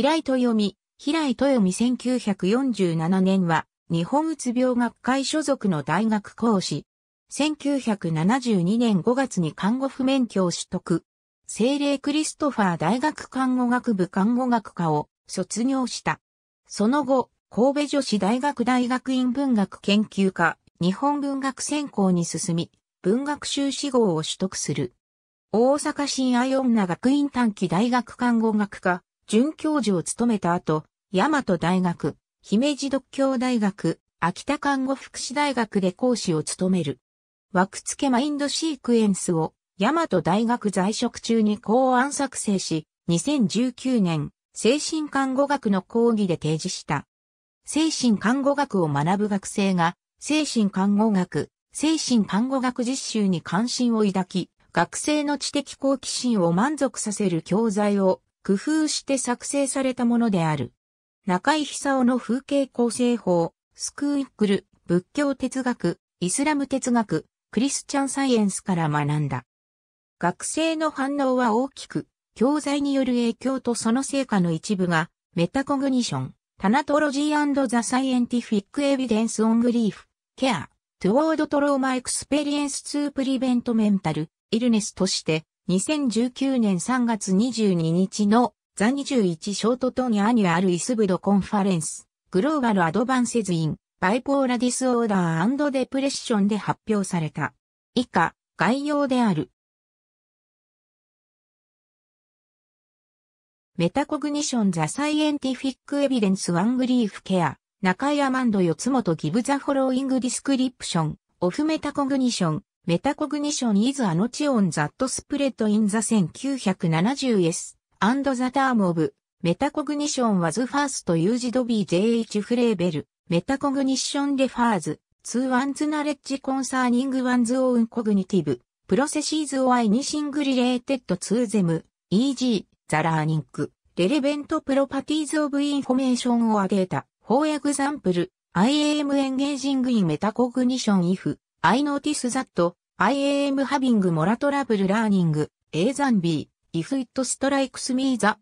平井豊美、平井豊美1947年は、日本うつ病学会所属の大学講師。1972年5月に看護婦免許を取得。聖霊クリストファー大学看護学部看護学科を卒業した。その後、神戸女子大学大学院文学研究科、日本文学専攻に進み、文学修士号を取得する。大阪新愛女学院短期大学看護学科、准教授を務めた後、大和大学、姫路独協大学、秋田看護福祉大学で講師を務める。枠付けマインドシークエンスを、大和大学在職中に考案作成し、2019年、精神看護学の講義で提示した。精神看護学を学ぶ学生が、精神看護学、精神看護学実習に関心を抱き、学生の知的好奇心を満足させる教材を工夫して作成されたものである。中井久夫の風景構成法、スクーイックル、仏教哲学、イスラム哲学、クリスチャンサイエンスから学んだ。学生の反応は大きく、教材による影響とその成果の一部が、メタコグニション、タナトロジーザ・サイエンティフィック・エビデンス・オン・グリーフ、ケア、トゥオード・トローマ・エクスペリエンス・ツー・プリベント・メンタル、イルネスとして、2019年3月22日のザ21ショートトニアニュアルイスブドコンファレンス、グローバルアドバンセズイン、バイポーラディスオーダーデプレッションで発表された。以下、概要である。メタコグニションザサイエンティフィックエビデンスワングリーフケア、中山アンド四つ元ギブザフォローイングディスクリプション、オフメタコグニション、メタコグニション is a notch on that spread in the 1970s and the term of メタコグニション was first used by J.H. フレーベル。メタコグニション refers to one's knowledge concerning one's own cognitive processes or anything related to them, e.g. the learning, relevant properties of information or data. For example, I am engaging in metacognition if I notice that I am having more trouble learning A than B. If it strikes me that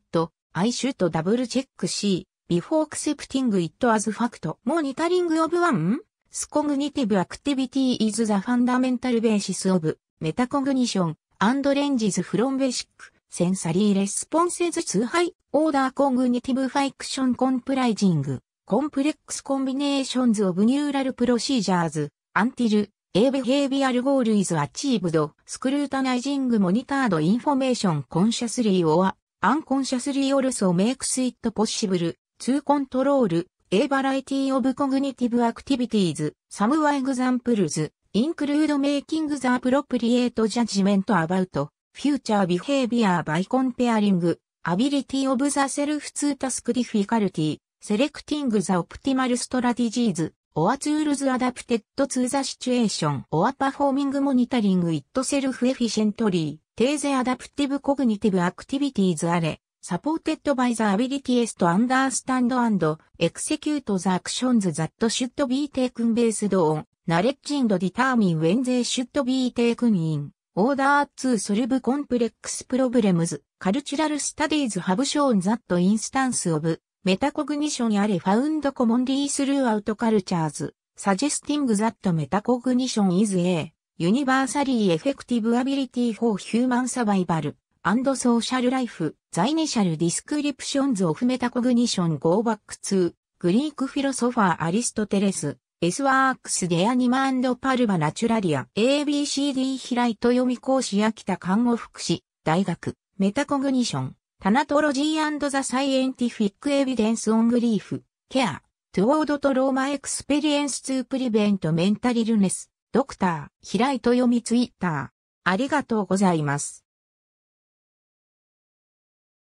I should double check C before accepting it as fact. Monitoring of one? s cognitive activity is the fundamental basis of metacognition and ranges from basic sensory responses to high order cognitive function comprising complex combinations of neural procedures until A behavioral goal is achieved, scrutinizing monitored information consciously or unconsciously also makes it possible to control a variety of cognitive activities. Some examples include making the appropriate judgment about future behavior by comparing ability of the self to task difficulty, selecting the optimal strategies, or tools adapted to the situation or performing monitoring it self-efficiently, take the adaptive cognitive activities are supported by the abilities to understand and execute the actions that should be taken based on knowledge and determine when they should be taken in order to solve complex problems. Cultural studies have shown that instance of メタコグニションやれファウンドコモンリースルーアウトカルチャーズ、サジェスティングザットメタコグニションイズエー、ユニバーサリーエフェクティブアビリティフォーヒューマンサバイバル、アンドソーシャルライフ、ザイニシャルディスクリプションズオフメタコグニションゴーバックツー、グリークフィロソファーアリストテレス、エスワークスデアニマパルバナチュラリア、ABCD ヒライト読み講師秋田看護福祉、大学、メタコグニション。アナトロジーザ・サイエンティフィック・エビデンス・オン・グリーフ、ケア、トゥオードとローマ・エクスペリエンス・ツー・プリベント・メンタリルネス、ドクター、平井豊美ツイッター。ありがとうございます。